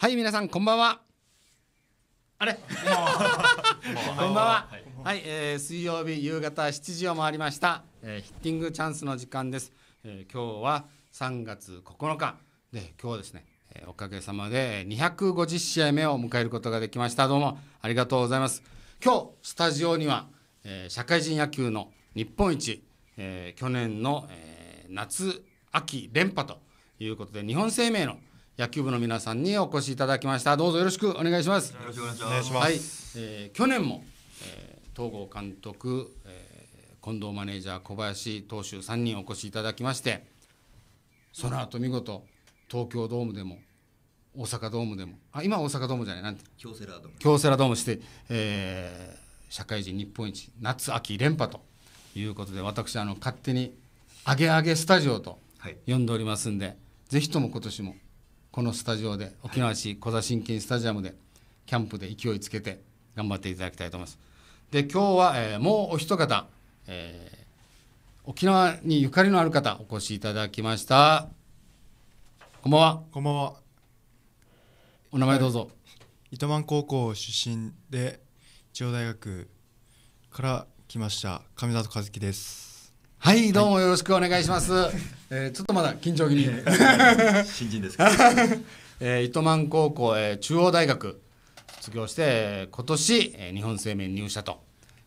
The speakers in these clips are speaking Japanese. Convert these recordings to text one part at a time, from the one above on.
はい皆さんこんばんはあれ こんばんははい、えー、水曜日夕方7時を回りました、えー、ヒッティングチャンスの時間です、えー、今日は3月9日で今日ですね、えー、おかげさまで250試合目を迎えることができましたどうもありがとうございます今日スタジオには、えー、社会人野球の日本一、えー、去年の、えー、夏秋連覇ということで日本生命の野球部の皆さんにお越しいただきましたどうぞよろしくお願いしますよろしくお願いします、はいえー、去年も、えー、東郷監督、えー、近藤マネージャー小林投手3人お越しいただきましてその後見事東京ドームでも大阪ドームでもあ今大阪ドームじゃないなんて京セラドーム京セラドームして、えー、社会人日本一夏秋連覇ということで私あの勝手に「あげあげスタジオ」と呼んでおりますんで、はい、ぜひとも今年もこのスタジオで沖縄市小座新金スタジアムでキャンプで勢いつけて頑張っていただきたいと思います。で今日は、えー、もうお一方、えー、沖縄にゆかりのある方お越しいただきました。こんばんは。こんばんは。お名前どうぞ。はい、糸満高校出身で中央大学から来ました上里和樹です。はい、どうもよろしくお願いします。はい、えー、ちょっとまだ緊張気味で。新人です えー、糸満高校、えー、中央大学卒業して、今年、えー、日本生命入社と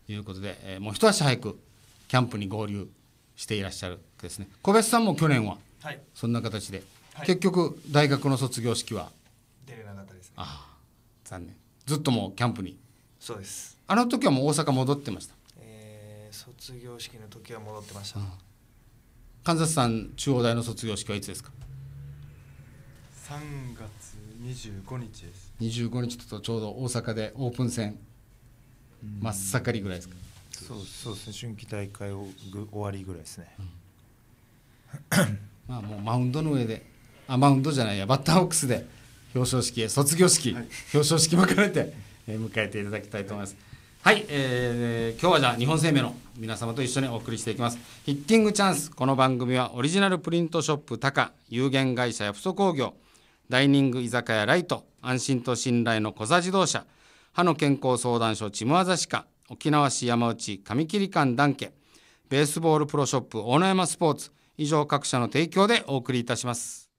いうことで、えー、もう一足早くキャンプに合流していらっしゃるですね。小林さんも去年は、はい、そんな形で、はい、結局大学の卒業式は出れなかったです、ね、あ、残念。ずっともうキャンプに。そうです。あの時はもう大阪戻ってました。卒業式の時は戻ってました、うん、神崎さん中央大の卒業式はいつですか3月25日です25日とちょうど大阪でオープン戦真っ盛りぐらいですかそうそうですね春季大会をぐ終わりぐらいですね、うん、まあもうマウンドの上であマウンドじゃないやバッターボックスで表彰式へ卒業式、はい、表彰式も兼ねて迎えていただきたいと思います、はいはい、えー、今日はじゃあ日本生命の皆様と一緒にお送りしていきます。ヒッティングチャンス。この番組はオリジナルプリントショップタカ、有限会社や不足工業、ダイニング居酒屋ライト、安心と信頼の小座自動車、歯の健康相談所チムアザシカ、沖縄市山内上切館団家、ベースボールプロショップ大野山スポーツ、以上各社の提供でお送りいたします。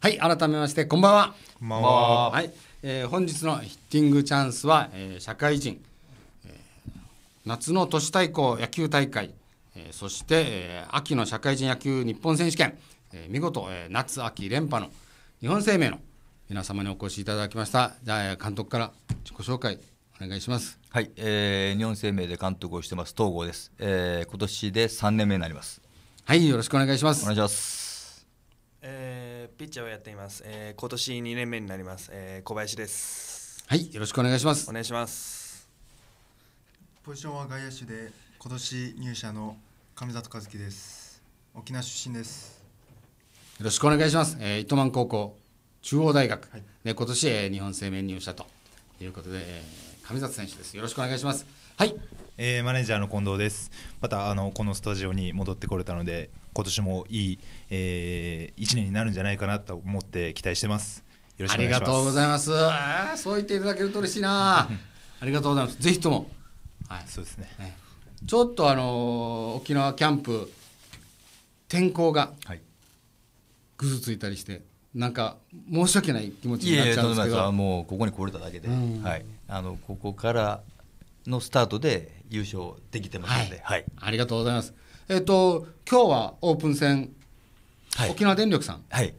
はい、改めまして、こんばんは。こんばんは。はい、えー、本日のヒッティングチャンスは、えー、社会人、えー、夏の都市対抗野球大会、えー、そして、えー、秋の社会人野球日本選手権、えー、見事、えー、夏秋連覇の日本生命の皆様にお越しいただきました。じゃあ、監督から自己紹介お願いします。はい、えー、日本生命で監督をしてます東郷です。えー、今年で3年目になります。はい、よろしくお願いします。お願いします。えーピッチャーをやっています、えー、今年2年目になります、えー、小林ですはいよろしくお願いしますお願いしますポジションは外野手で今年入社の上里和樹です沖縄出身ですよろしくお願いします、えー、糸満高校中央大学、はい、で今年、えー、日本生命入社ということで、えー、上里選手ですよろしくお願いしますはい、えー、マネージャーの近藤ですまたあのこのスタジオに戻ってこれたので今年もいい、えー、1年になるんじゃないかなと思って期待してます。よろしくお願いします。ありがとうございます。そう言っていただけると嬉しいな。ありがとうございます。ぜひとも。はい、そうですね。ねちょっとあのー、沖縄キャンプ天候がぐずついたりして、はい、なんか申し訳ない気持ちになっちゃうんですけど。いやもうここに来れただけで、はい。あのここからのスタートで優勝できてますので、はい、はい、ありがとうございます。えっ、と今日はオープン戦、はい、沖縄電力さん、はい、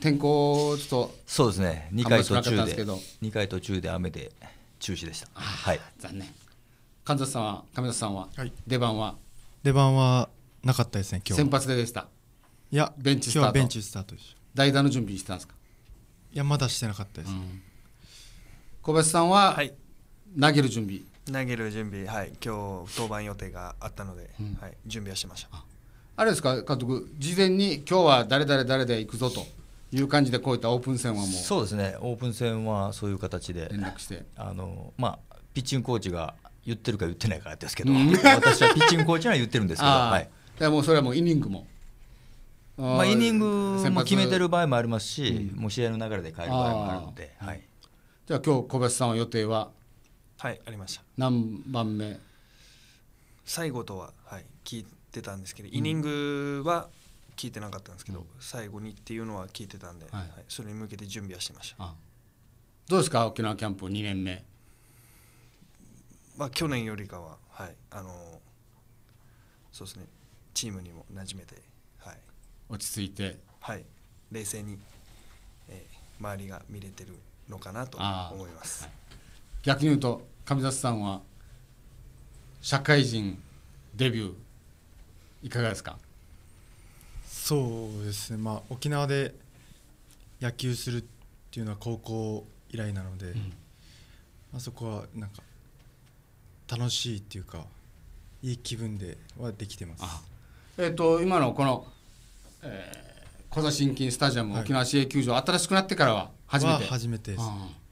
天候ちょっとそうですね2回途中で2回途中で雨で中止でした、はい、残念神田さんは神田さんは、はい、出番は出番はなかったですね今日先発ででしたいやベンチスタート今日はベンチスタートで代打の準備してたんですかいやまだしてなかったです、うん、小林さんは、はい、投げる準備投げる準備、はい、今日登板予定があったので、うん、はい、準備はしましたあ。あれですか、監督、事前に今日は誰誰誰で行くぞという感じで、こういったオープン戦はもうそうですね、オープン戦はそういう形で、連絡してあの、まあ、ピッチングコーチが言ってるか言ってないかですけど、うん、私はピッチングコーチには言ってるんですけど、はい、でもそれはもうイニングも。まあ、イニングも決めてる場合もありますし、うん、もう試合の流れで変える場合もあるので、はい、じゃあ今日小林さんは予定ははいありました何番目最後とは、はい、聞いてたんですけど、イニングは聞いてなかったんですけど、うん、最後にっていうのは聞いてたんで、はい、はい、それに向けて準備はしてましたどうですか沖縄キャンプ2年目まあ去年よりかははいあのそうですねチームにも馴染めて、はい、落ち着いて、はい、冷静に、えー、周りが見れてるのかなと思います、はい、逆に言うと上里さんは社会人デビューいかがですかそうですね、まあ、沖縄で野球するっていうのは高校以来なので、うん、まあ、そこはなんか楽しいっていうかいい気分ではできてます。えっ、ー、と今のこの、えー小田新金スタジアム、沖縄市営球場新しくなってからは初めて初めてです、ね、うん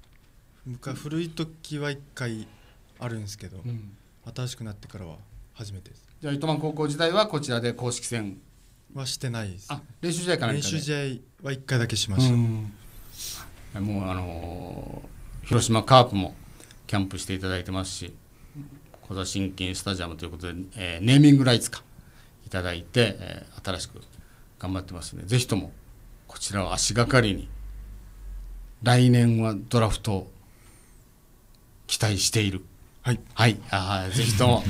昔古い時は1回あるんですけど、うん、新しくなってからは初めてですじゃあ糸満高校時代はこちらで公式戦はしてないです、ね、練習試合から練習試合は1回だけしました、うんもうあのー、広島カープもキャンプしていただいてますし小座新金スタジアムということで、えー、ネーミングライツかいただいて、えー、新しく頑張ってますねでぜひともこちらを足がかりに来年はドラフト期待している。はい、はい、あぜひとも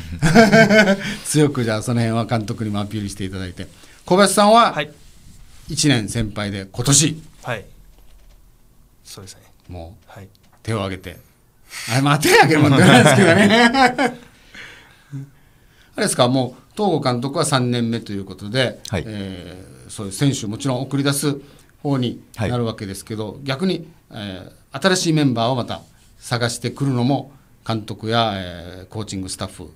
強くじゃあその辺は監督にもアピールしていただいて小林さんは1年先輩で今年はいそうですねもう、はい、手を挙げてあれ、まあ、手を挙げるもんじゃないですけどね あれですかもう東郷監督は3年目ということで、はい、えー、そういう選手もちろん送り出す方になるわけですけど、はい、逆に、えー、新しいメンバーをまた探してくるのも監督や、えー、コーチングスタッフ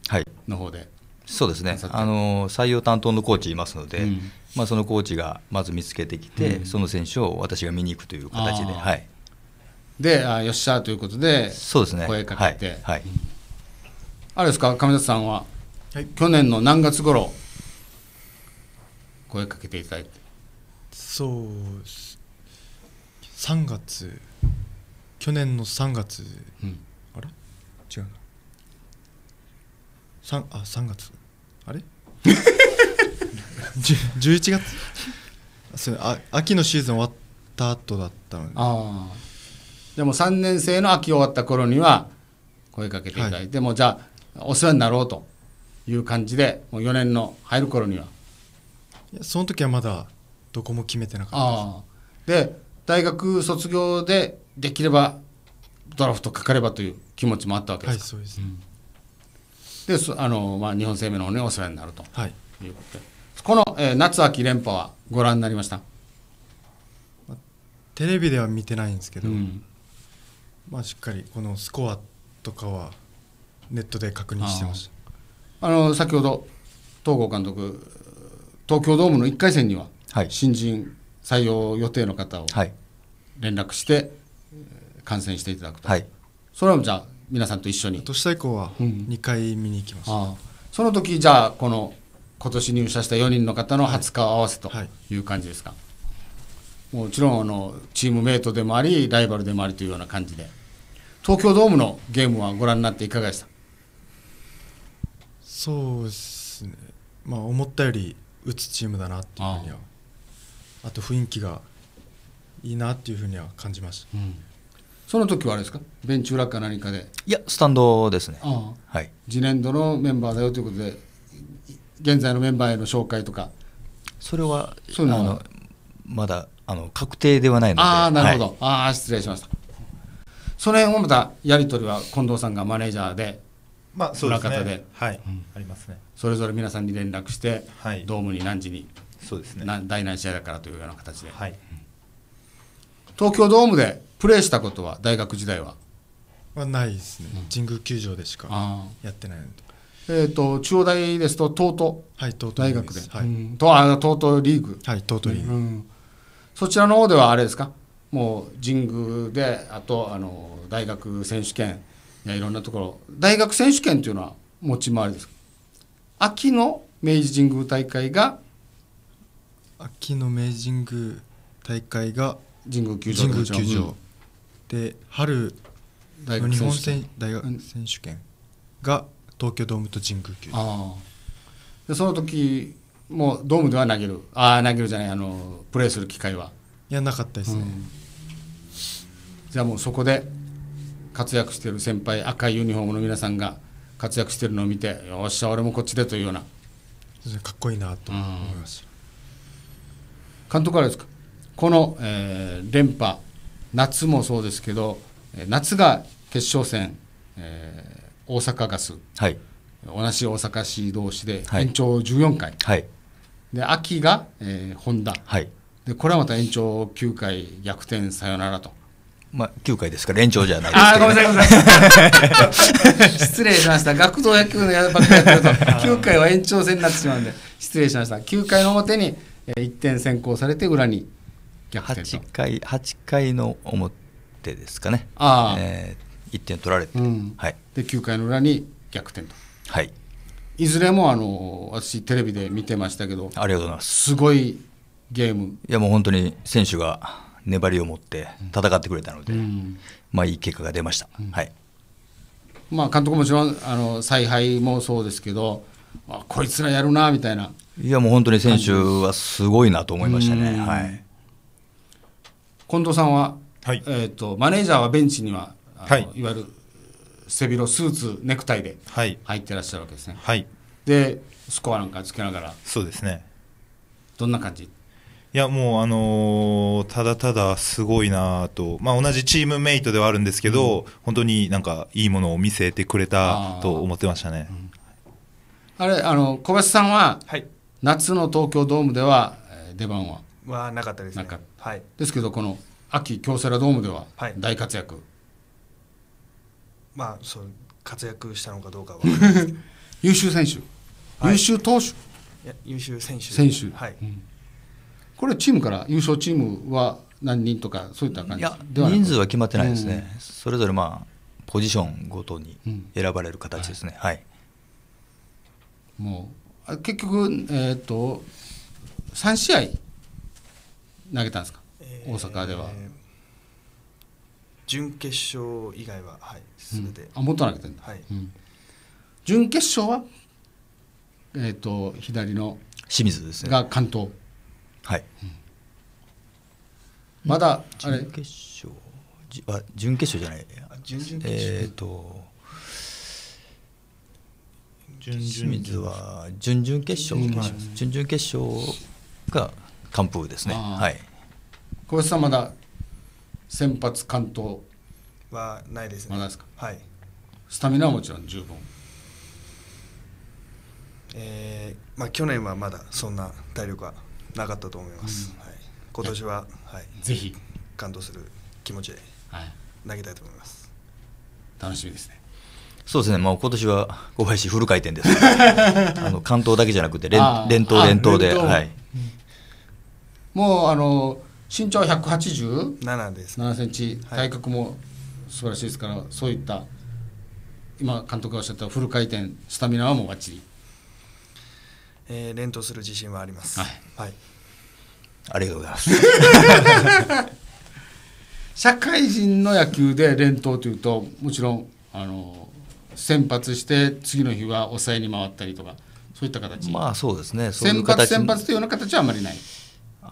の方で、はい、そうですねあの採用担当のコーチいますので、うん、まあ、そのコーチがまず見つけてきて、うん、その選手を私が見に行くという形で、はい、であよっしゃということでそうです、ね、声かけて、はい、はい、あれですか亀田さんは、はい、去年の何月頃声かけていただいてそう3月去年の3月、うん、あれ違うな3あ3月あれ11 月そあ秋のシーズン終わった後だったのであでも3年生の秋終わった頃には声かけていただいて、はい、もじゃあお世話になろうという感じでもう4年の入る頃にはいやその時はまだどこも決めてなかったですで大学卒業でできればドラフトかかればという気持ちもあったわけですか、はい、そうです、うん、であの、まあ、日本生命の方にお世話になると、はい、いうことでこの、えー、夏秋連覇はご覧になりましたテレビでは見てないんですけど、うん、まあ、しっかりこのスコアとかはネットで確認してますあの先ほど東郷監督東京ドームの1回戦には新人採用予定の方を連絡して、観戦していただくと、はい、それはじゃあ皆さんと一緒に年下以降は2回見に行きましうん、その時じゃあこの今年入社した4人の方の初顔合わせという感じですか、はいはい、もちろんあのチームメートでもありライバルでもありというような感じで東京ドームのゲームはご覧になっていかがでしたそうですねまあ思ったより打つチームだなっていうふうにはあと雰囲気がいいなっていうふうには感じました、うんその時はあれですかベンチ裏か何かでいやスタンドですねああ、はい、次年度のメンバーだよということで現在のメンバーへの紹介とかそれはそううのはまだあの確定ではないのでああなるほど、はい、ああ失礼しましたその辺をまたやり取りは近藤さんがマネージャーでまあ、そうですね。で、はい、うん、ありますね。それぞれ皆さんに連絡して、はい、ドームに何時に、そうですね。第何試合だからというような形で、はい、東京ドームでプレーしたことは大学時代ははないですね、うん、神宮球場でしかやってないので。えと、中央大ですと東都、はい、大学で、はい、うと東都リーグ、はい、東都リーグ、うん、そちらの方ではあれですかもう神宮であとあの大学選手権いやいろんなところ大学選手権というのは持ち回りです秋の明治神宮大会が秋の明治神宮大会が神宮球場宮球場、で春の日本選大学選手権が東京ドームと神宮球場でその時もうドームでは投げるああ投げるじゃないあのプレーする機会はいやなかったですね、うん、じゃあもうそこで活躍している先輩赤いユニフォームの皆さんが活躍しているのを見てよっしゃ俺もこっちでというようなかっこいいなと思います、うん、監督からですかこの、えー、連覇夏もそうですけど夏が決勝戦、えー、大阪ガス、はい、同じ大阪市同士で延長14回、はい、で秋が、えー、ホンダ、はい、でこれはまた延長9回逆転さよならと。まあ、9回ですから延長じゃないですけど、ね、あごめんなさい 失礼しました学童野球のやばっかりやってると9 回は延長戦になってしまうんで失礼しました9回の表にえ1点先行されて裏に逆転8回 ,8 回の表ですかね、あえー、1点取られて、うん、はい、で9回の裏に逆転と。はいいずれもあの私テレビで見てましたけどありがとうございますすごいゲームいやもう本当に選手が粘りを持って戦ってくれたので、うん、まあいい結果が出ました、うん、はいまあ監督もちろんあの采配もそうですけどあこいつらやるなみたいないやもう本当に選手はすごいなと思いましたね、はい近藤さんは、はい、えーと、マネージャーはベンチにははい、いわゆる背広スーツネクタイで入ってらっしゃるわけですね、はい、でスコアなんかつけながらそうですねどんな感じいやもうあのー、ただただすごいなと、まあ、同じチームメイトではあるんですけど、うん、本当になんかいいものを見せてくれたと思ってましたね、あ、うん、れあの小林さんは、はい、夏の東京ドームでは出番ははなかったですね。はい、ですけどこの秋京セラドームでは大活躍、はい、まあそう活躍したのかどうかは 優秀選手、はい、優秀投手優秀選手選手、はい、うん、これチームから優勝チームは何人とかそういった感じでは人数は決まってないですね、うん、それぞれまあポジションごとに選ばれる形ですね、うん、はい、もう結局えっ、と3試合投げたんですか、えー、大阪では、準決勝以外ははいすべて、うん、あもっと投げてんだ、はい、うん、準決勝はえっ、ー、と左の清水ですねが関東はい、うん、まだあれ準決勝あ準決勝じゃない準々決勝えっ、ー、と準々清水は準々決勝準々決勝が完封ですね。はい。小林さんまだ先発完投はないですね。ま、ですはい。スタミナはもちろん十分。えー、まあ去年はまだそんな体力はなかったと思います。うん、はい。今年は、はい、ぜひ完投する気持ちで投げたいと思います。楽しみですね。そうですね、まあ、今年は小林フル回転です あの関東だけじゃなくて連連投連投で、はい、もうあの身長187です7センチ、体格も素晴らしいですから、はい、そういった今監督がおっしゃったフル回転スタミナはもうばっちり、えー、連投する自信はあります、はい、はい、ありがとうございます 社会人の野球で連投というともちろんあの先発して次の日は抑えに回ったりとかそういった形まあそうですね先発先発というような形はあまりない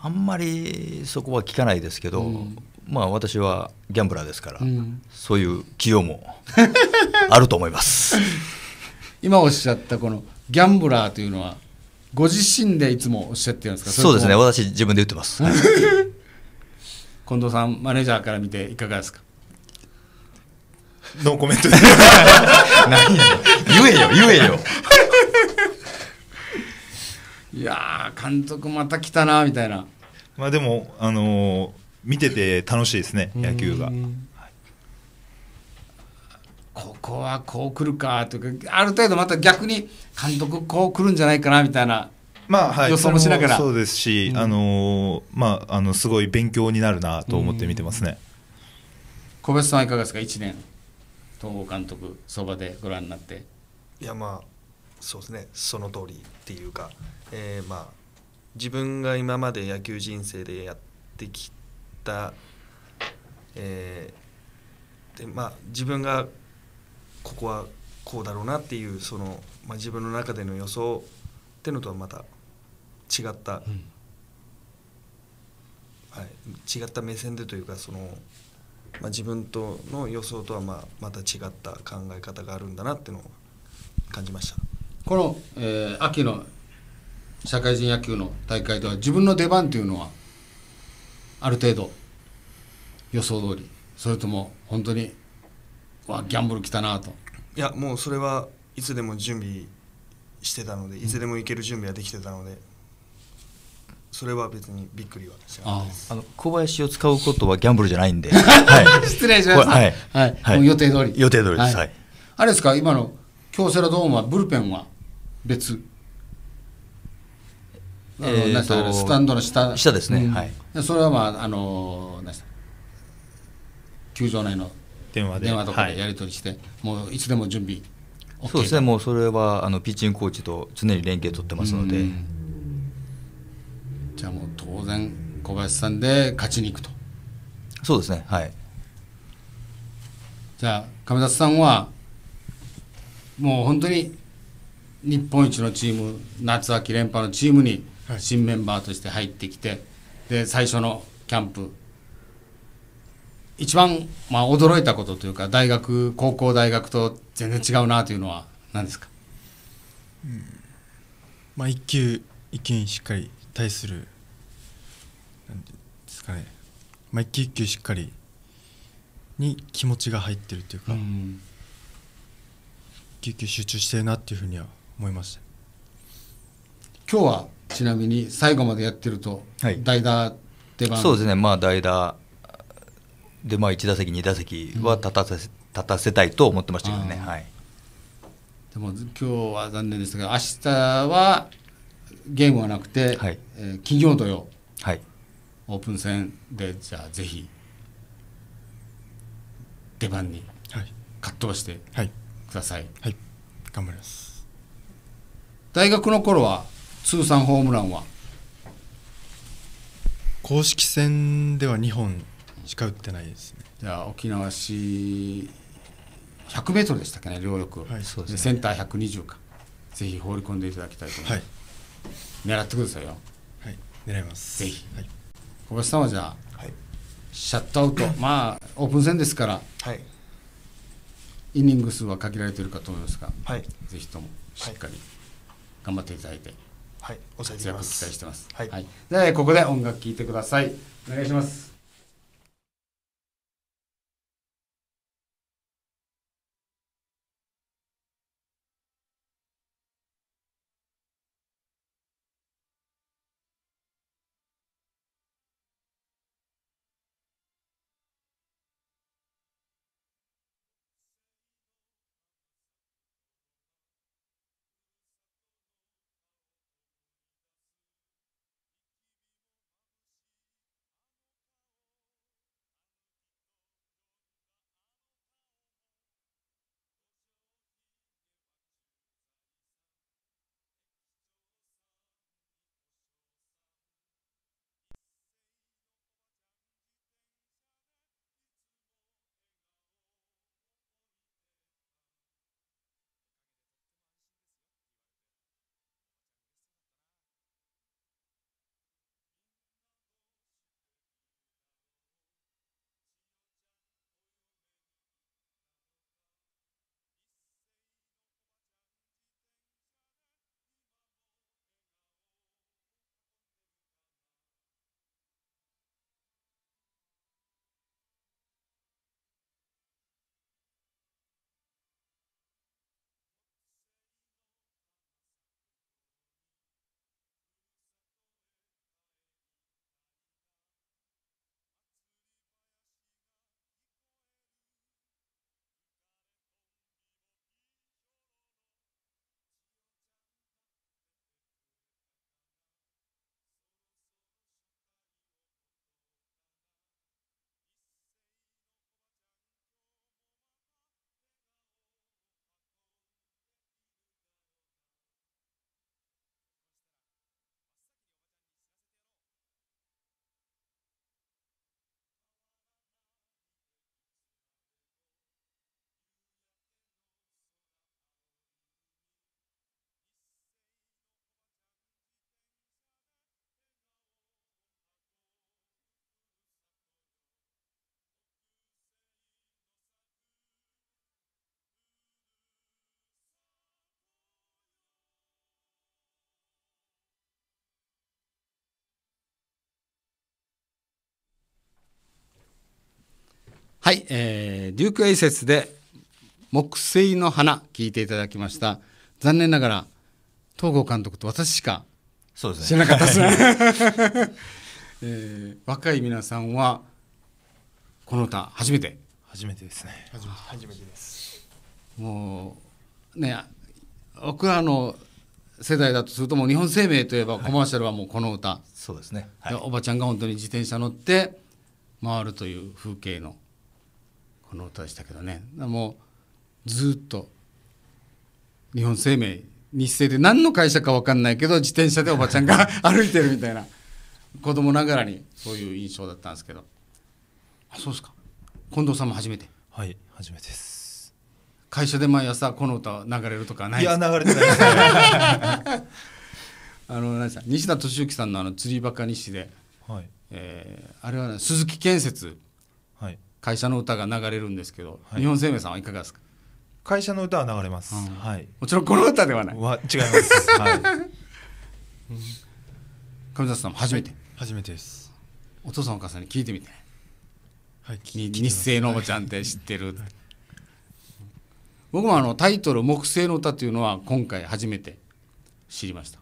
あんまりそこは聞かないですけど、うん、まあ私はギャンブラーですから、うん、そういう器用も あると思います 今おっしゃったこのギャンブラーというのはご自身でいつもおっしゃってるんですかそうですね私自分で言ってます 近藤さんマネージャーから見ていかがですかノーコメントで何言えよ言えよや監督また来たなみたいなまあでもあのー、見てて楽しいですね野球が、はい、ここはこう来るかというかある程度また逆に監督こう来るんじゃないかなみたいなまあはい、予想もしながらそうですし、うん、あのまあ、あのすごい勉強になるなと思って見てますね、小林さんはいかがですか1年東郷監督そばでご覧になっていやまあそうですねその通りっていうか、えー、まあ自分が今まで野球人生でやってきた、えー、でまあ、自分がここはこうだろうなっていうその、まあ、自分の中での予想っていうのとはまた違った、うん、はい、違った目線でというかその、まあ、自分との予想とはままた違った考え方があるんだなっていうのを感じました。この、えー、秋の社会人野球の大会では自分の出番というのはある程度予想通りそれとも本当にわギャンブル来たなといやもうそれはいつでも準備してたのでいつでも行ける準備はできてたので、うん、それは別にびっくりはしなあの小林を使うことはギャンブルじゃないんで、はい、失礼しましたはい、はい、はい、予定通り予定通りです、はい、あれですか今の京セラドームはブルペンは別えー、スタンドの下下ですね、はいそれはまああの球場内の電話電話とかでやり取りして、はい、もういつでも準備、OK、そうですねもうそれはあのピッチングコーチと常に連携取ってますのでじゃあもう当然小林さんで勝ちに行くとそうですねはいじゃあ亀田さんはもう本当に日本一のチーム夏秋連覇のチームに新メンバーとして入ってきて、はい、で最初のキャンプ一番、まあ、驚いたことというか大学高校大学と全然違うなというのは何ですか、うんまあ、一級一級にしっかり対するなんですかね、まあ、一球一球しっかりに気持ちが入ってるというか、うん、一球一球集中してるなっていうふうには思いました今日はちなみに最後までやってると、はい、代打出番そうですねまあ代打でまあ1打席2打席は立たせ,、立たせたいと思ってましたけどね、はい、でも今日は残念ですが明日はゲームはなくて、はいえー、金曜土曜、はい、オープン戦でじゃあぜひ出番に葛藤してください、はい、はい、頑張ります大学の頃は通算ホームランは公式戦では2本しか打ってないですねじゃあ沖縄市100メートルでしたっけね両翼、はい、そうですね、センター120かぜひ放り込んでいただきたいと思います、はい、狙ってくださいよはい狙いますぜひ、はい、小林さんはじゃあ、はい、シャットアウトまあオープン戦ですから、はい、イニング数は限られてるかと思いますが、はい、ぜひともしっかり、はい頑張っていただいて、はい、お世話になります。期待してます。はい、はい、でここで音楽聴いてください。お願いします。はい、えー、デュークエ説で木星の花聞いていただきました。残念ながら東郷監督と私しか知らなかったですね。え若い皆さんはこの歌初めて初めてですね。初めてです。もうね僕らの世代だとするともう日本生命といえばコマーシャルはもうこの歌、はい、そうですね、はい、おばちゃんが本当に自転車乗って回るという風景のの歌でしたけどねもうずっと日本生命日生で何の会社か分かんないけど自転車でおばちゃんが歩いてるみたいな子供ながらにそういう印象だったんですけどあそうですか近藤さんも初めてはい初めてです会社で毎朝この歌流れるとかないいや流れてないです、ね、あの何で西田敏行さんのあの釣りバカ西で、はいえー、あれは、ね、鈴木建設会社の歌が流れるんですけど、はい、日本生命さんはいかがですか会社の歌は流れます、うん、はい、もちろんこの歌ではないは違います、はい、上里さんも初めて初めてですお父さんお母さんに聞いてみて、はい、日生のおばちゃんって知ってる、はい、僕もあのタイトル「木星の歌」っていうのは今回初めて知りました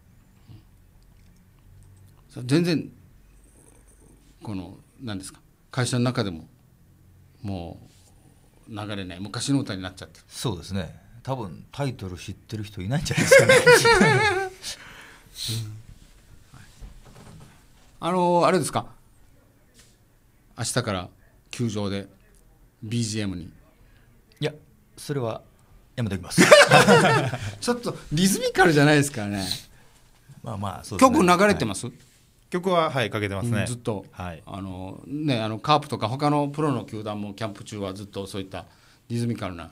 全然この何ですか会社の中でももう流れない昔の歌になっちゃってそうですね多分タイトル知ってる人いないんじゃないですかねあのあれですか明日から球場で BGM にいやそれはやめておきます ちょっとリズミカルじゃないですからねまあまあ、ね、曲流れてます、はい曲ははいかけてますね、うん、ずっと、はい、あのねあのカープとか他のプロの球団もキャンプ中はずっとそういったリズミカルな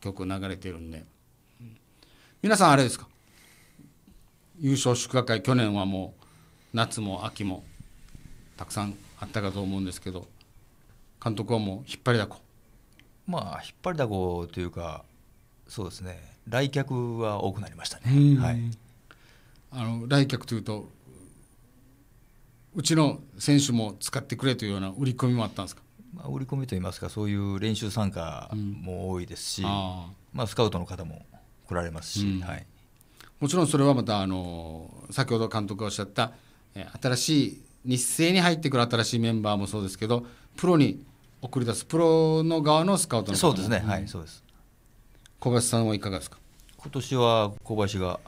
曲流れてるんで皆さんあれですか優勝祝賀会去年はもう夏も秋もたくさんあったかと思うんですけど監督はもう引っ張りだこまあ引っ張りだこというかそうですね来客は多くなりましたね、はい、あの来客というとうちの選手も使ってくれというような売り込みもあったんですか、まあ、売り込みといいますかそういう練習参加も多いですし、うん、あまあ、スカウトの方も来られますし、うん、はい、もちろんそれはまたあの先ほど監督がおっしゃった新しい日生に入ってくる新しいメンバーもそうですけどプロに送り出すプロの側のスカウトのそうですね、はいそうです小林さんはいかがですか今年は小林が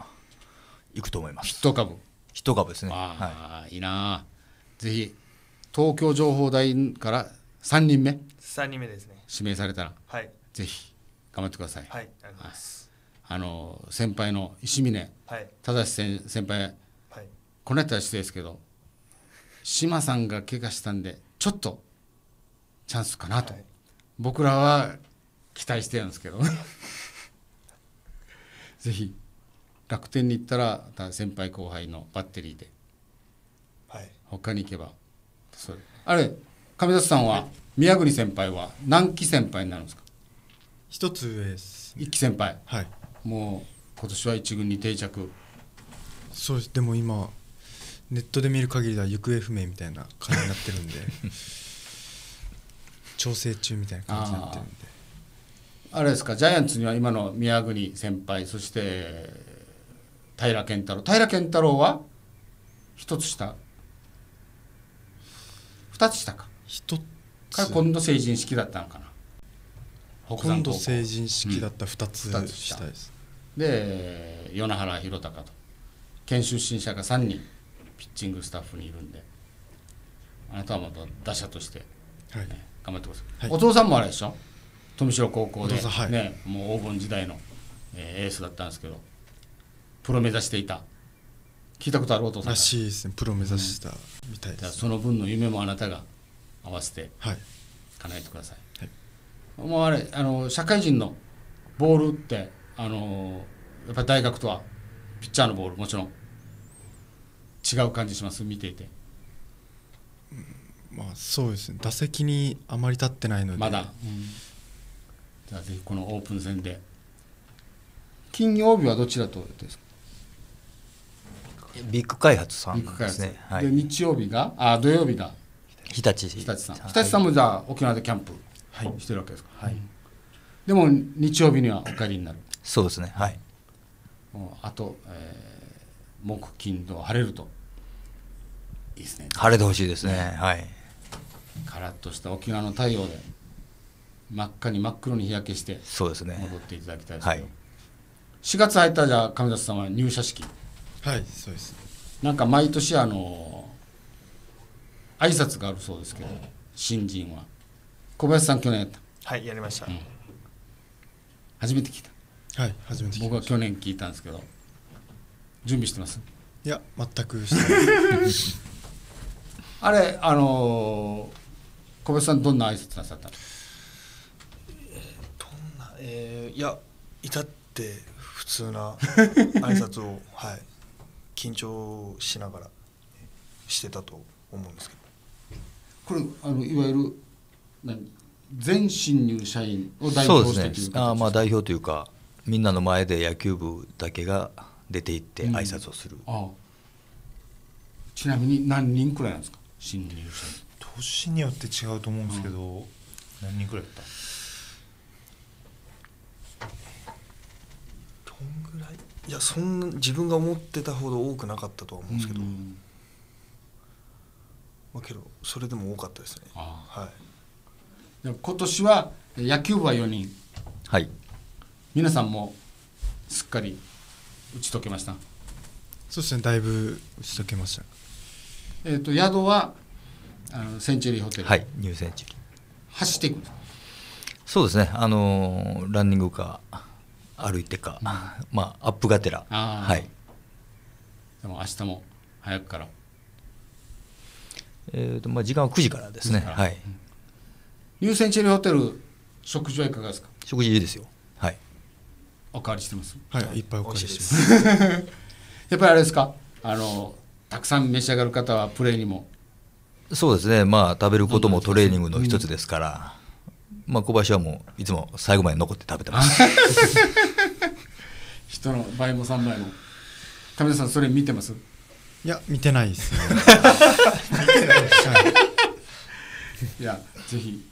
行くと思います一株一株ですねはい、いいなぜひ東京情報大から3人目3人目ですね指名されたら、はい、ぜひ頑張ってくださいはいありますあの先輩の石峰、はい、正先先輩、はい、このやは失礼ですけど志麻さんが怪我したんでちょっとチャンスかなと、はい、僕らは期待してるんですけど ぜひ楽天に行ったら先輩後輩のバッテリーで他に行けばそれあれ亀田さんは宮国先輩は何期先輩になるんですか一つ上です一期先輩はいもう今年は一軍に定着そうですでも今ネットで見る限りでは行方不明みたいな感じになってるんで 調整中みたいな感じになってるんであれですかジャイアンツには今の宮國先輩そして平健太郎平健太郎は一つ下2つ下か1つか今度成人式だったのかな今度成人式だった2つ下です、うん、で米原宏隆と県出身者が3人ピッチングスタッフにいるんであなたはまた打者として、ね、はい、頑張ってください、はい、お父さんもあれでしょ富城高校でね、はい、もう黄金時代のエースだったんですけどプロ目指していた聞いたことあるお父さんらしいですねプロ目指したみたいです、ね、その分の夢もあなたが合わせて叶えてください、はい、もうあれあの社会人のボールってあのやっぱ大学とはピッチャーのボールもちろん違う感じします見ていて、まあそうですね打席にあまり立ってないのでまだ、うん、じゃあぜひこのオープン戦で金曜日はどちらとですかビッグ開発さんですね、はい、で日曜日があ土曜日が日立日立さん日立さんもじゃあ沖縄でキャンプしてるわけですか、はい、でも日曜日にはお帰りになるそうですねはいあと、えー、木金土晴れるといいですね晴れてほしいですね、ね、はいカラッとした沖縄の太陽で真っ赤に真っ黒に日焼けしてそうですね戻っていただきたいですけど、ねはい、4月入ったじゃあ上里さんは入社式はいそうですなんか毎年あの挨拶があるそうですけど、新人は小林さん去年やったはいやりました、うん、初めて聞いたはい初めて僕は去年聞いたんですけど準備してますいや全くしてない あれあのー、小林さんどんな挨拶なさったの、えー、どんなえー、いや至って普通な挨拶をはい緊張しながらしてたと思うんですけどこれあのいわゆる何全新入社員を代表してという、ね、あまあ代表というかみんなの前で野球部だけが出て行って挨拶をする、うん、ああちなみに何人くらいなんですか新入社員年によって違うと思うんですけど、うん、何人くらいだったどんぐらいいやそんな自分が思ってたほど多くなかったとは思うんですけど、うん、まあ、けどそれでも多かったですねはい今年は野球部は4人はい皆さんもすっかり打ち解けましたそうですねだいぶ打ち解けましたえっ、ー、と宿はあのセンチュリーホテルはいニューセンチュリー走っていくそうですねあのランニングカー歩いてか、まあアップがてらはいでも明日も早くからえーとまあ、時間は9時からですね、はい、入選チェリーホテル食事はいかがですか食事いいですよはいおかわりしてますはいいっぱいおかわりしてます やっぱりあれですかあのたくさん召し上がる方はプレーにもそうですねまあ食べることもトレーニングの一つですから、まあ、小林はもういつも最後まで残って食べてます 人の倍も3倍も亀田さんそれ見てますいや見てないですね いやぜひ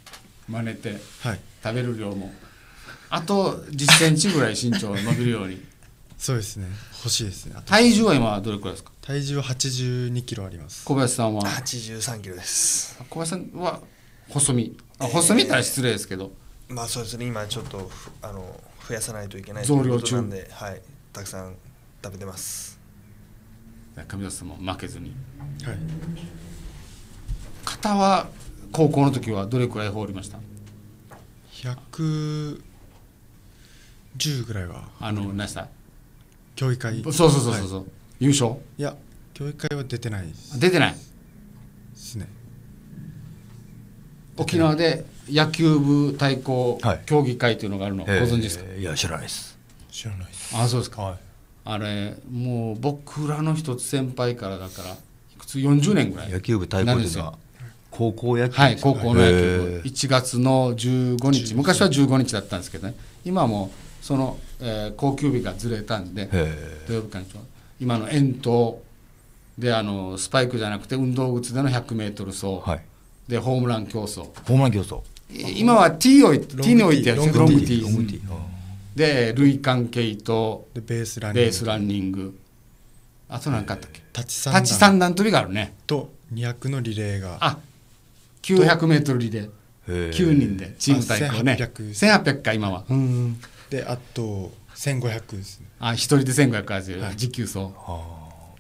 真似て、はい、食べる量もあと1 0ンチぐらい身長伸びるようにそうですね欲しいですね体重は今どれくらいですか体重は8 2キロあります小林さんは8 3キロです小林さんは細身あ細身ったら失礼ですけど、えー、まあそうですね今ちょっとあの増やさないといけないということなんで、はい、たくさん食べてます上田さんも負けずに、はい、型は高校の時はどれくらい放りました110ぐらいはあの何した教育会そうそうそうそう、はい、優勝いや教育会は出てない出てないですね沖縄で野球部対抗競技会というのがあるの、はい、ご存知ですか、えー、いや知らないです知らないですあそうですか、はい、あれもう僕らの一つ先輩からだから普通つ40年ぐらい野球部対抗ですが高校野球はい高校の野球部1月の15日昔は15日だったんですけどね今もその、えー、高級日がずれたんで土曜日会長今の遠投であのスパイクじゃなくて運動靴での 100m 走、はい、でホームラン競争ホームラン競争今は T を T に置いてやるロング T で類関係とベースランニングンニングあと何かあったっけ立ち三段跳びがあるねと200のリレーがあ9 0 0ルリレー9人でチーム対抗ね1800か今はであと1500ですねあ一人で1500走る、はい、持久走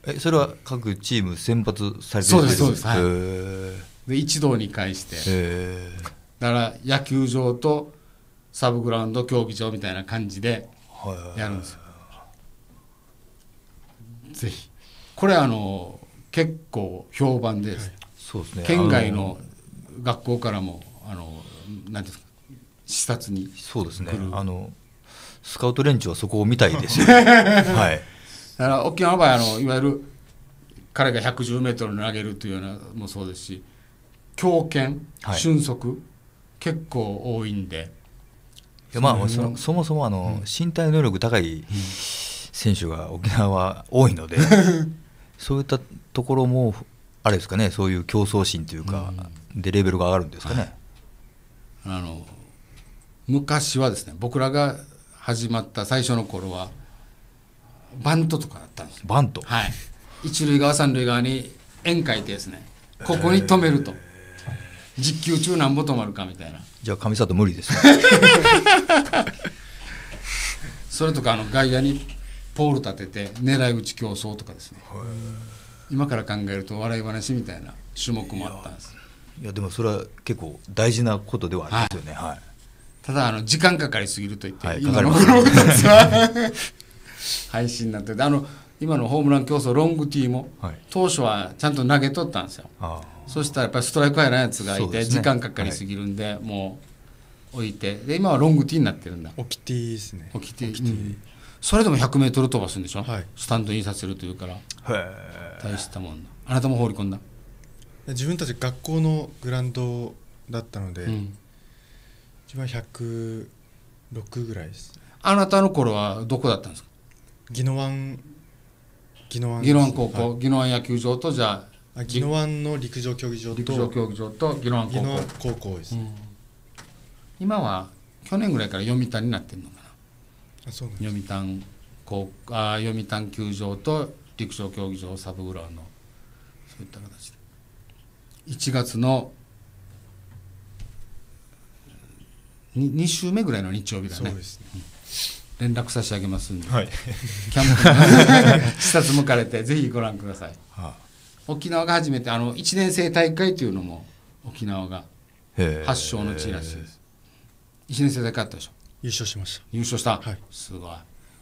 えそれは各チーム選抜されてるんですかそうですそうです、はい、で一堂に会してへえだから野球場とサブグラウンド競技場みたいな感じでやるんですよ。ぜひこれあの結構評判です、そうですね、県外の学校からもあのなんですか視察にそうですねあのスカウト連中はそこを見たいですよ、ね、はい、だから沖縄の場合あのいわゆる彼が110メートル投げるというようなもそうですし強肩、はい、俊足結構多いんで。いやまあそそもそもあの、身体能力高い選手が沖縄は多いので、そういったところもあれですかねそういう競争心というか、でレベルが上がるんですかね、あの昔はですね僕らが始まった最初の頃はバントとかだったんですバントはい一塁側三塁側に円書いてですねここに止めると、えー実給中なんぼ止まるかみたいなじゃあ上里無理です、ね、それとかあの外野にポール立てて狙い撃ち競争とかですね今から考えると笑い話みたいな種目もあったんですいやでもそれは結構大事なことではありますよね、はい、はい、ただあの時間かかりすぎると言って、はい、今のこの2つは 配信になっててあの今のホームラン競争ロングティーも、はい、当初はちゃんと投げとったんですよそしたらやっぱりストライク入らんやつがいて、ね、時間かかりすぎるんで、はい、もう置いてで今はロングティーになってるんだ置きティーですね置きティー、うん、それでも 100m 飛ばすんでしょ、はい、スタンドインさせるというから大したもんだあなたも放り込んだ自分たち学校のグラウンドだったので、うん、自分は106ぐらいですあなたの頃はどこだったんですか宜野湾宜野湾高校、宜野湾野球場とじゃあ宜野湾の陸上競技場と陸上競技場と宜野湾高校です、ねうん、今は去年ぐらいから読谷になってるのかなあそうなん読谷高あ読谷球場と陸上競技場サブグラウンドそういった形で1月の 2, 2週目ぐらいの日曜日だねそうですね、うん連絡差し上げますんで、はい、キャンプに 視察向かれてぜひご覧ください、はあ、沖縄が初めてあの1年生大会というのも沖縄が発祥の地らしいです1年生大会あったでしょ優勝しました優勝した、はい、すごい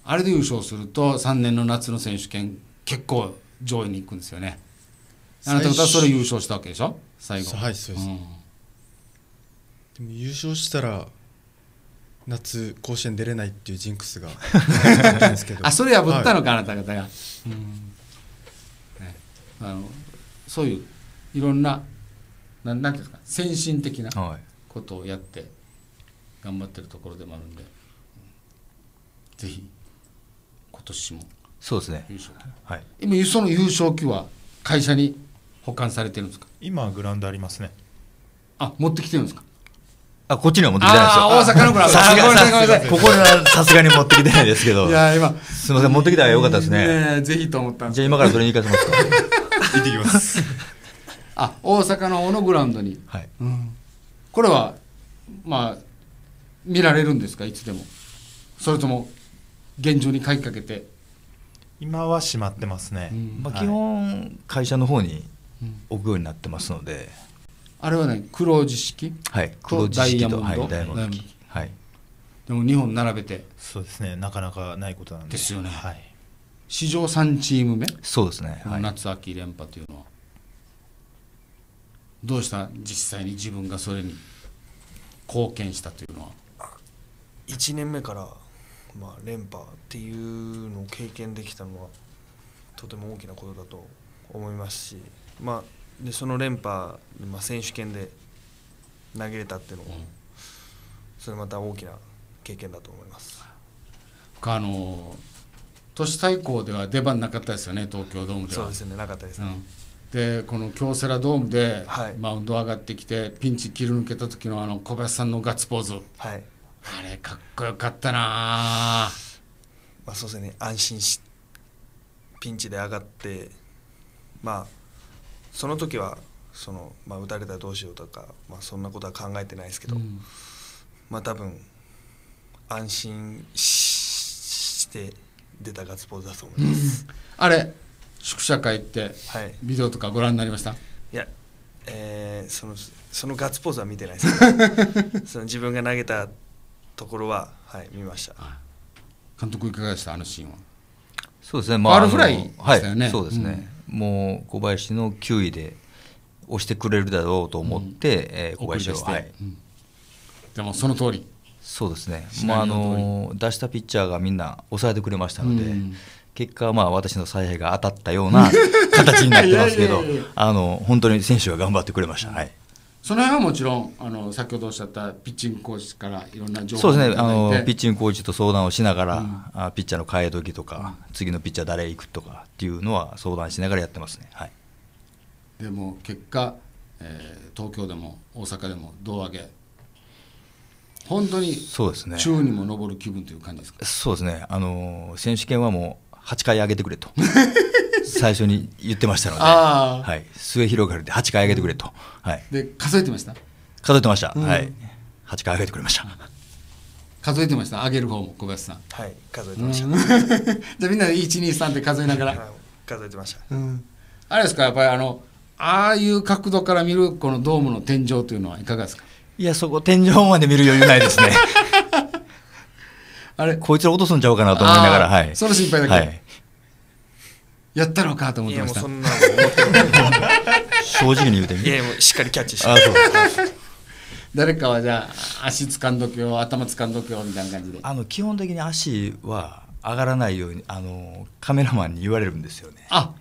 あれで優勝すると3年の夏の選手権結構上位に行くんですよねあなたがそれ優勝したわけでしょ最後はいそうです、うん、でも優勝したら夏甲子園出れないっていうジンクスが あそれ破ったのか、はい、あなた方が、ね、あのそういういろんな何ていうんですか先進的なことをやって頑張ってるところでもあるんで、はい、ぜひ今年もそうですね優勝、はい、今その優勝旗は会社に保管されてるんですか今グラウンドありますねあ持ってきてるんですかあ、こっちには持ってきてないですよ。大阪の子らさすがに、ここはさすがに持ってきてないですけど。いや、今。すみません、持ってきたらよかったですね。え、ぜひと思ったんですじゃあ今からそれに行かせますか。行ってきます。あ、大阪のオノグラウンドに。はい。これは、まあ、見られるんですか、いつでも。それとも、現状にきかけて。今は閉まってますね。まあ、基本、会社の方に置くようになってますので。あれはね黒字式とダイヤモンド、はい、でも2本並べてそうですねなかなかないことなんですよね、はい、史上3チーム目そうですね、はい、夏秋連覇というのはどうした実際に自分がそれに貢献したというのは1年目から、まあ、連覇っていうのを経験できたのはとても大きなことだと思いますしまあでその連覇、まあ、選手権で投げれたっていうのも、それまた大きな経験だと思います。あの都市対抗では出番なかったですよね東京ドームでは。そうですねなかったです、ねうん、でこの京セラドームでマウンド上がってきて、ピンチ切り抜けた時のあの小林さんのガッツポーズ、はい、あれかっこよかったな、まあ、そうですね安心しピンチで上がってまあその時はその、まあ、打たれたらどうしようとか、まあ、そんなことは考えてないですけど、うん、まあ多分安心して出たガッツポーズだと思います。うん、あれ宿舎会ってはい、ビデオとかご覧になりました、い、や、えー、そのそのガッツポーズは見てないです その自分が投げたところは、はい、見ました。監督いかがでしたあのシーンはそうですね、まあ、あァールフライでしたよね。はい、そうですね、うんもう小林の球威で押してくれるだろうと思って、うん、えー、小林を、はい、うん、でもその通りそうですね、まあ、あの出したピッチャーがみんな抑えてくれましたので、うん、結果、まあ、私の采配が当たったような形になってますけど あの本当に選手が頑張ってくれました。はいその辺はもちろんあの先ほどおっしゃったピッチングコーチからいろんな情報そうですねあのピッチングコーチと相談をしながら、あ、うん、ピッチャーの替え時とか、次のピッチャー誰行くとかっていうのは相談しながらやってますね、はい、でも結果、えー、東京でも大阪でも胴上げ本当にそうですね宙にも上る気分という感じですかそうですねあの選手権はもう8回上げてくれと。最初に言ってましたので、はい、末広がりで8回上げてくれと、はい、で数えてました数えてました、うん、はい8回上げてくれました数えてました上げる方も小林さんはい数えてました、うん、じゃみんなで123って数えながら、数えてました、うん、あれですかやっぱりあのああいう角度から見るこのドームの天井というのはいかがですかいやそこ天井まで見る余裕ないですね あれこいつら落とすんちゃうかなと思いながら、はい、その心配だけ、はい、やったろうかと思ってましたそんな正直に言うてみいやもうしっかりキャッチしてあそう誰かはじゃあ足掴んどくよ頭掴んどくよみたいな感じであの基本的に足は上がらないようにあのカメラマンに言われるんですよねあ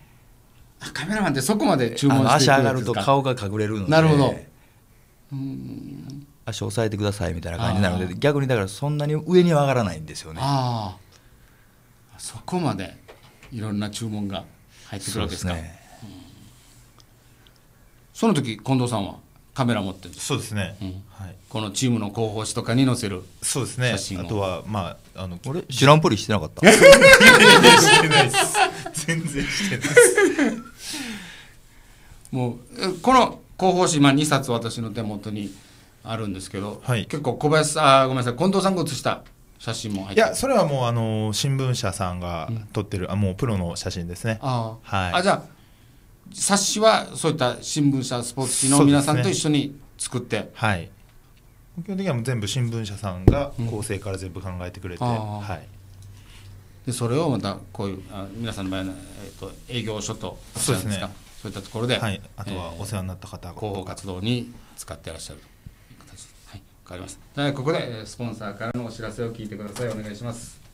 カメラマンってそこまで注文してるんですか足上がると顔が隠れるのでなるほどうん足を押さえてくださいみたいな感じなので逆にだからそんなに上には上がらないんですよねああそこまでいろんな注文が入ってくるわけですかね、その時近藤さんはカメラ持ってそうですね、うん、はい、このチームの広報誌とかに載せるそうですねあとはまああのれ知らんぷりしてなかった 全然してないです全然してないですもうこの広報誌、まあ、2冊私の手元にあるんですけど、はい、結構小林さんごめんなさい近藤さんが写した写真も入っていやそれはもうあの新聞社さんが撮ってる、うん、あもうプロの写真ですねあ、はい、あじゃあ冊子はそういった新聞社スポーツ紙の皆さんと一緒に作って、ね、はい基本的にはもう全部新聞社さんが構成から全部考えてくれて、うん、はいでそれをまたこういうあ皆さんの場合の、えーと、営業所とそうですねそういったところで、はい、あとはお世話になった方、えー、広報活動に使ってらっしゃると変わります。ではここでスポンサーからのお知らせを聞いてください。お願いします。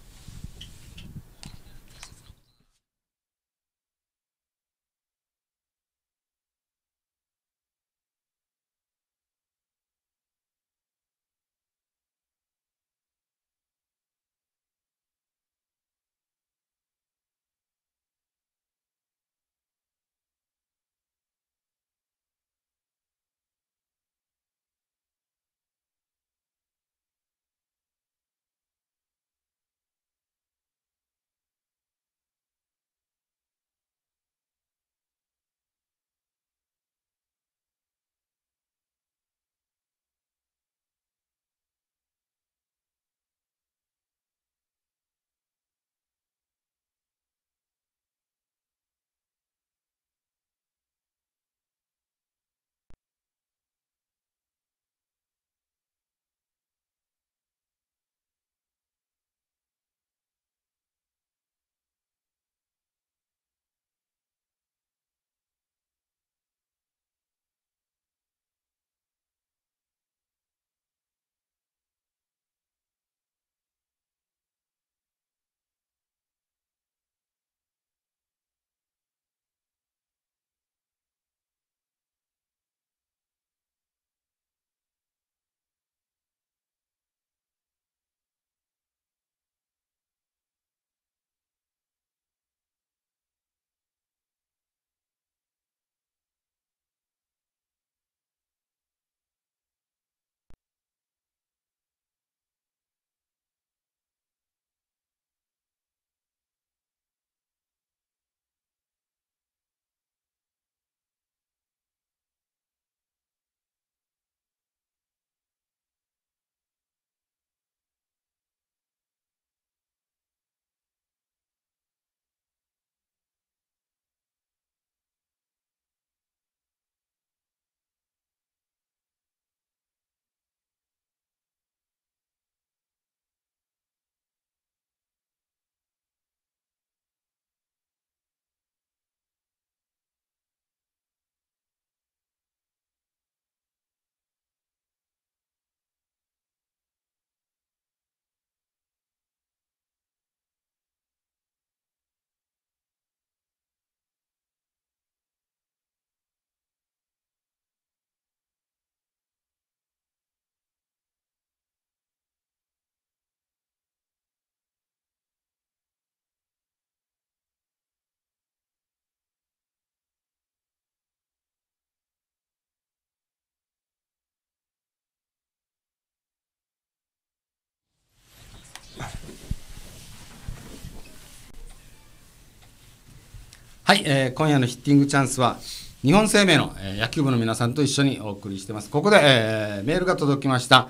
はい、えー、今夜のヒッティングチャンスは日本生命の、えー、野球部の皆さんと一緒にお送りしてます。ここで、えー、メールが届きました。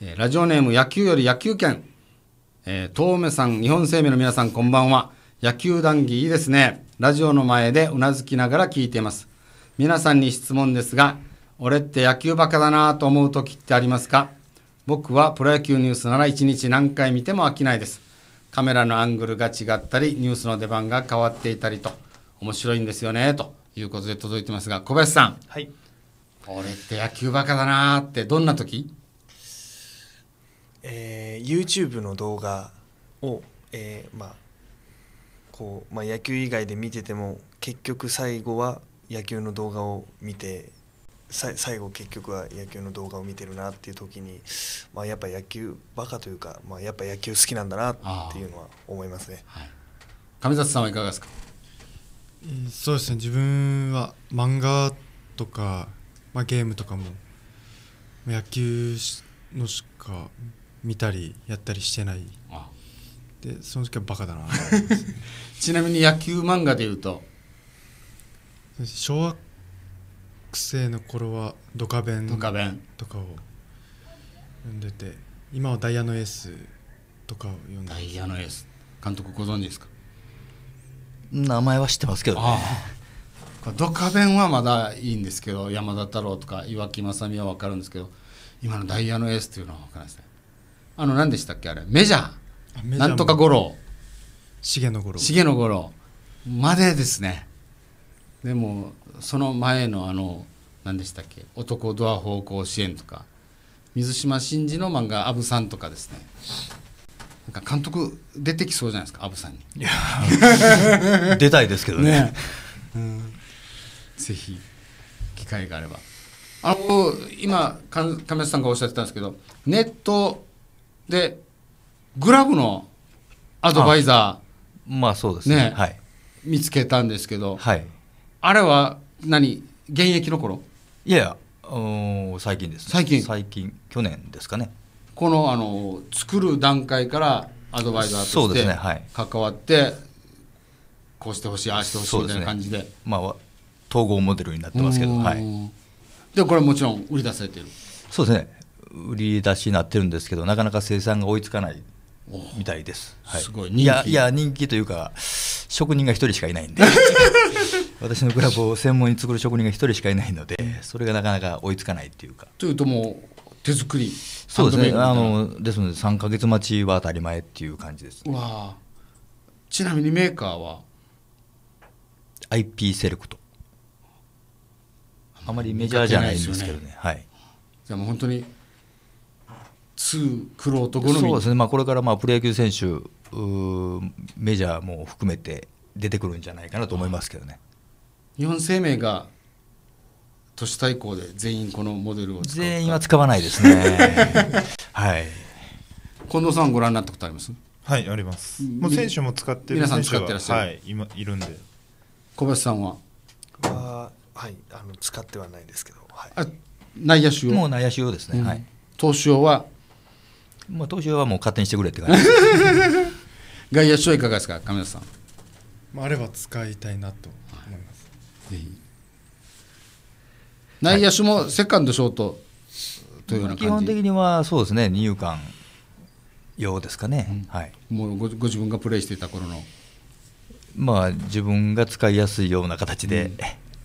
えー、ラジオネーム野球より野球券、えー、遠目さん、日本生命の皆さんこんばんは。野球談義いいですね。ラジオの前でうなずきながら聞いています。皆さんに質問ですが、俺って野球バカだなと思う時ってありますか僕はプロ野球ニュースなら1日何回見ても飽きないです。カメラのアングルが違ったり、ニュースの出番が変わっていたりと。面白いんですよねということで届いてますが小林さん、はい、俺って野球バカだなってどんな時えー、YouTube の動画を、えー、まあこうまあ、野球以外で見てても結局最後は野球の動画を見て最後結局は野球の動画を見てるなっていう時に、まあ、やっぱ野球バカというか、まあ、やっぱ野球好きなんだなっていうのは思いますね。はい、上里さんはいかがですかそうですね自分は漫画とか、まあ、ゲームとかも野球のしか見たりやったりしてないでその時はバカだな ちなみに野球漫画でいうと小学生の頃はドカベンとかを読んでて今はダイヤのエースとかを読んでダイヤのエース監督ご存知ですか名前は知ってますけどねドカベンはまだいいんですけど山田太郎とか岩木正美は分かるんですけど今のダイヤのエースというのは分からないですねあの何でしたっけあれメジャーなんとか五郎重野五郎重野五郎までですねでもその前のあの何でしたっけ「男ドア方向支援」とか水島新司の漫画「アブさん」とかですねなんか監督出てきそうじゃないですか、アブさんに。いや 出たいですけどね。ねうん、ぜひ機会があれば。あの今亀梨さんがおっしゃってたんですけど、ネットでグラブのアドバイザー、まあそうですね、ねはい、見つけたんですけど、はい、あれは何現役の頃？いやいや、最近です、ね、最近最近去年ですかね。このあの作る段階からアドバイザーとして関わって、ねはい、こうしてほしいああしてほしいみたいな感じで、ね、まあ、統合モデルになってますけど、はい、でこれもちろん売り出されてるそうですね売り出しになってるんですけどなかなか生産が追いつかないみたいです、はい、すごい人気いやいや人気というか職人が1人しかいないんで 私のグラブを専門に作る職人が1人しかいないのでそれがなかなか追いつかないっていうかというともう手作りそうですねあのですので3か月待ちは当たり前っていう感じです、ね、わちなみにメーカーは IP セレクトあまりメジャーじゃないんですけどね、ね、はいじゃもう本当に2クロートそうですね、まあ、これからまあプロ野球選手メジャーも含めて出てくるんじゃないかなと思いますけどね日本生命が都市対抗で全員このモデルを全員は使わないですね はい近藤さんご覧になったことありますはいありますもう選手も使って皆さん使ってらっしゃるはい今いるんで小林さんはははいあの使ってはないですけど、はい、あ内野手用もう内野手用ですね、うん、はい投手用はまあ投手用はもう勝手にしてくれって感じ 外野手はいかがですか亀田さんまああれば使いたいなと思います、はい、ぜひ内野手もセカンド、ショートというような基本的にはそうですね、二遊間用ですかね、うん、はい、もうご自分がプレーしていた頃の。まあ、自分が使いやすいような形で、うん、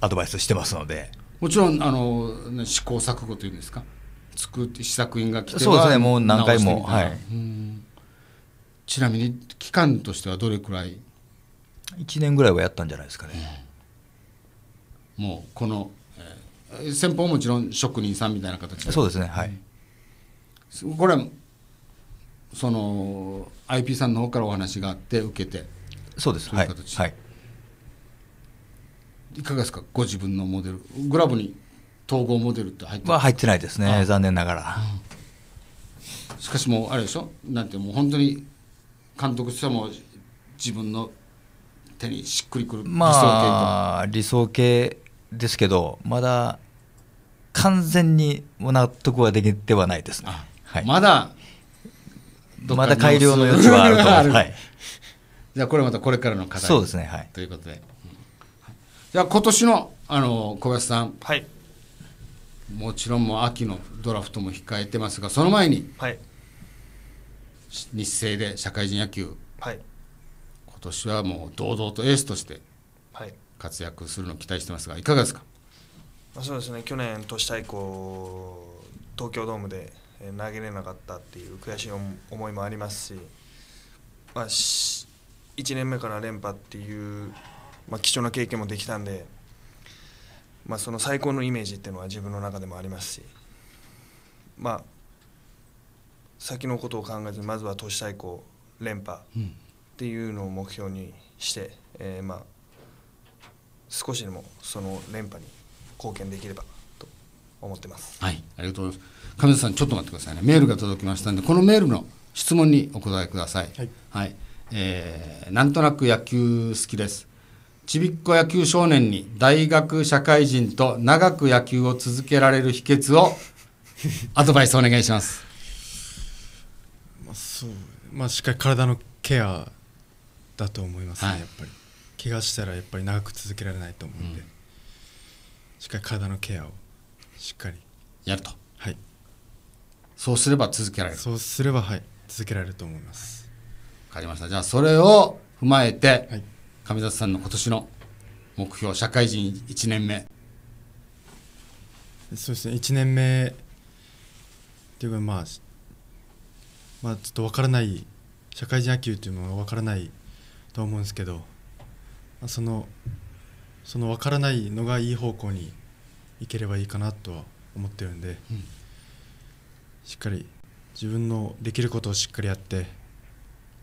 アドバイスしてますので。もちろんあの、ね、試行錯誤というんですか作って試作品が来てそうですねもう何回もはい、ちなみに期間としてはどれくらい1年ぐらいはやったんじゃないですかね、うん、もうこの先方もちろん職人さんみたいな形でそうですねはいこれその IP さんの方からお話があって受けてそうですはい、はい、いかがですかご自分のモデルグラブに統合モデルって入ってあ入ってないですね残念ながら、うん、しかしもうあれでしょなんてもう本当に監督としても自分の手にしっくりくる理想形と、まあ、理想形ですけど、まだ完全に納得はできてはないですね。はい、まだまだ改良の余地はあると思 はい、じゃあこれまたこれからの課題そうですね、はい、ということで。じゃあ今年のあの小林さん、はい、もちろんもう秋のドラフトも控えてますがその前に、はい、日生で社会人野球、はい、今年はもう堂々とエースとして、はい、活躍するのを期待してますがいかがですか、まあ、そうですね去年都市対抗東京ドームで投げれなかったっていう悔しい思いもありますし、まあ、1年目から連覇っていう、まあ、貴重な経験もできたんで、まあ、その最高のイメージっていうのは自分の中でもありますし、まあ、先のことを考えずまずは都市対抗連覇っていうのを目標にして、えー、まあ少しでもその連覇に貢献できればと思ってます。はい、ありがとうございます。亀田さん、ちょっと待ってくださいね。メールが届きましたんで、このメールの質問にお答えください。はい、はい、えー、なんとなく野球好きです。ちびっこ野球少年に大学社会人と長く野球を続けられる秘訣を アドバイスお願いします。まあそう、まあしっかり体のケアだと思いますね、はい、やっぱり。怪我したらやっぱり長く続けられないと思うんで、うん、しっかり体のケアをしっかりやるとはいそうすれば続けられるそうすればはい続けられると思いますわかりましたじゃあそれを踏まえて、はい、上里さんの今年の目標社会人1年目そうですね1年目っていうかまあまあちょっと分からない社会人野球というのは分からないと思うんですけどそのその分からないのがいい方向にいければいいかなとは思ってるんで、うん、しっかり自分のできることをしっかりやって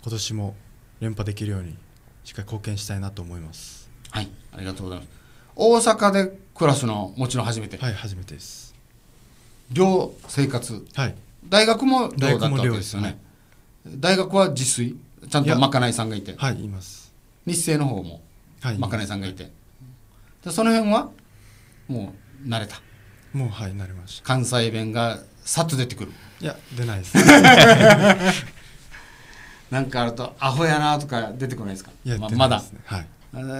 今年も連覇できるようにしっかり貢献したいなと思いますはいありがとうございます大阪でクラスのもちろん初めてはい初めてです寮生活はい大学も寮だったわけですよね、ね、大学は自炊ちゃんとまかないさんがいてはいいます日生の方もはい、まかねさんがいて、でその辺はもう慣れたもうはい慣れました関西弁がさっと出てくるいや出ないです なんかあると「アホやな」とか出てこないですかいや、ままだ、は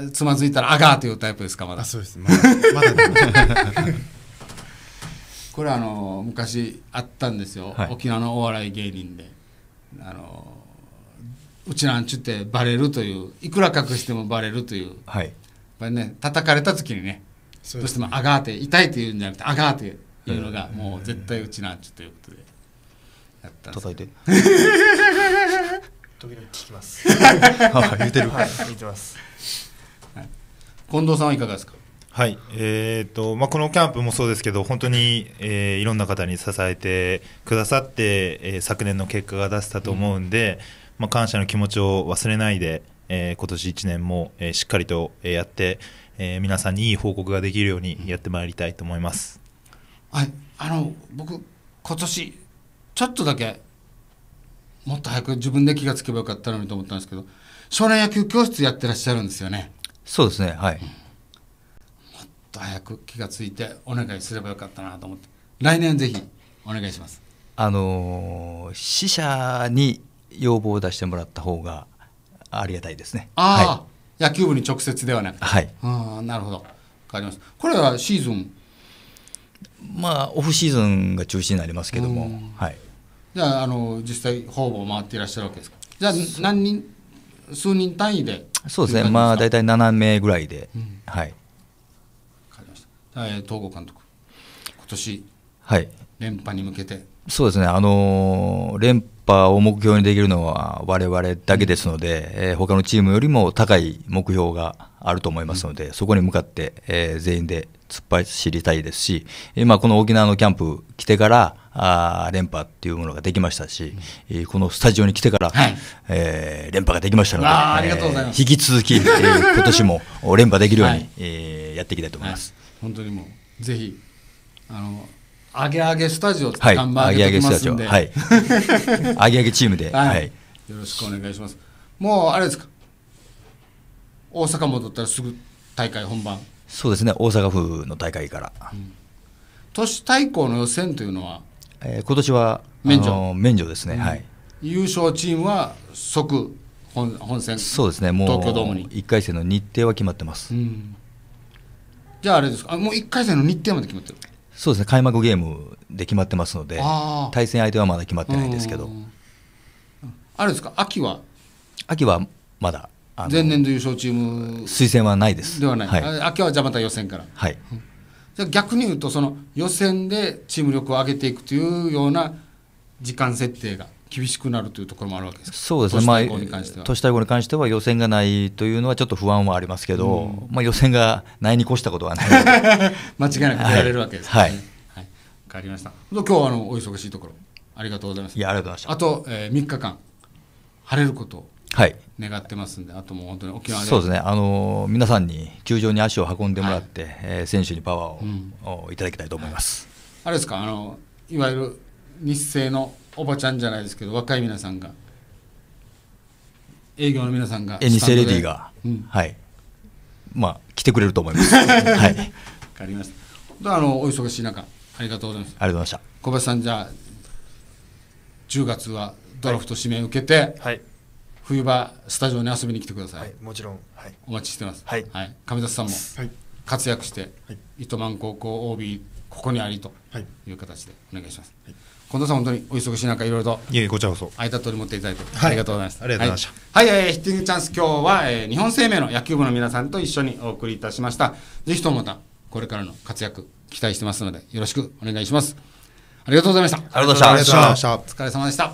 い、つまずいたら「あが」というタイプですかまだそうですまだまだ これあの昔あったんですよ、はい、沖縄のお笑い芸人であのうちなんちゅってバレるといういくら隠してもバレるという、はい、やっね叩かれた時にねどうしてもあがーって痛いって言うんじゃなくてあがーっていうのがもう絶対うちなんちゅということでやったんでいて 時々聞きます あ言ってるはい聞いてます近藤さんはいかがですかはい、えーとまあ、このキャンプもそうですけど本当に、えーいろんな方に支えてくださって、えー昨年の結果が出せたと思うんで、まあ、感謝の気持ちを忘れないで、えー、今年1年も、えー、しっかりと、えやって、えー、皆さんにいい報告ができるようにやってまいりたいと思います。はい、あの僕今年ちょっとだけもっと早く自分で気がつけばよかったのにと思ったんですけど少年野球教室やってらっしゃるんですよねそうですねはい、うん、もっと早く気がついてお願いすればよかったなと思って来年ぜひお願いしますあのー、死者に要望を出してもらった方がありがたいですね。はい、野球部に直接ではなくて。はい、あなるほど。わります。これはシーズン。まあオフシーズンが中心になりますけども、はい。じゃああの実際ほぼ回っていらっしゃるわけですか。じゃあ何人数人単位で。そうですね。まあ大体7名ぐらいで、うん、はい。わか東郷監督今年。はい。連覇に向けて。そうですね。あの連覇を目標にできるのは我々だけですので、えー、他のチームよりも高い目標があると思いますので、そこに向かって、えー、全員で突っ走りたいですし、あ、この沖縄のキャンプ来てから、あ連覇っていうものができましたし、うん、このスタジオに来てから、はい、えー、連覇ができましたので、ありがとうございます、引き続き、えー、今年も連覇できるように、はい、えー、やっていきたいと思います。はい、本当にもうぜひあのアゲアゲスタジオはい、アゲあゲスタジオはい アゲアゲチームで、はい、よろしくお願いしますもうあれですか大阪戻ったらすぐ大会本番そうですね大阪府の大会から、都市対抗の予選というのは、えー、今年は免除免除ですね、うん、はい優勝チームは即本本戦そうですねもう東京ドームに1回戦の日程は決まってます、うん、じゃああれですかもう一回戦の日程まで決まってるそうですね開幕ゲームで決まってますので対戦相手はまだ決まってないんですけどあるんですか秋は秋はまだ前年度優勝チーム推薦はないですではない、はい、秋はじゃあまた予選からはいじゃ逆に言うとその予選でチーム力を上げていくというような時間設定が厳しくなるというところもあるわけですそうですね、まあ、都市対抗に関しては予選がないというのはちょっと不安はありますけど、まあ、予選がないに越したことはない 間違いなく出られるわけですね。はい、はいはい、かりました今日はあのお忙しいところありがとうございますいやありがとうございましたあと、えー、3日間晴れることはい、願ってますんで、あともう本当に沖縄そうですね、あの皆さんに球場に足を運んでもらって、はい、えー、選手にパワーを、うん、いただきたいと思います。はい、あれですかあのいわゆる日生のおばちゃんじゃないですけど若い皆さんが営業の皆さんが日清レディーが、うん、はいまあ来てくれると思います はい分かりましたあのお忙しい中ありがとうございますありがとうございました小林さんじゃあ10月はドラフト指名受けて、はい、冬場スタジオに遊びに来てください、はい、もちろん、はい、お待ちしてます、はいはい、上田さんも活躍して、はい、糸満高校 OB ここにありという形でお願いします、はい近藤さん、本当にお忙しい中、いろいろと、いえ、こちらこそ、間取り持っていただいて、ありがとうございまた。ありがとうございました。はい、はい、えー、ヒッティングチャンス、今日は、えー、日本生命の野球部の皆さんと一緒にお送りいたしました。ぜひともまた、これからの活躍、期待してますので、よろしくお願いします。ありがとうございました。ありがとうございました。お疲れ様でした。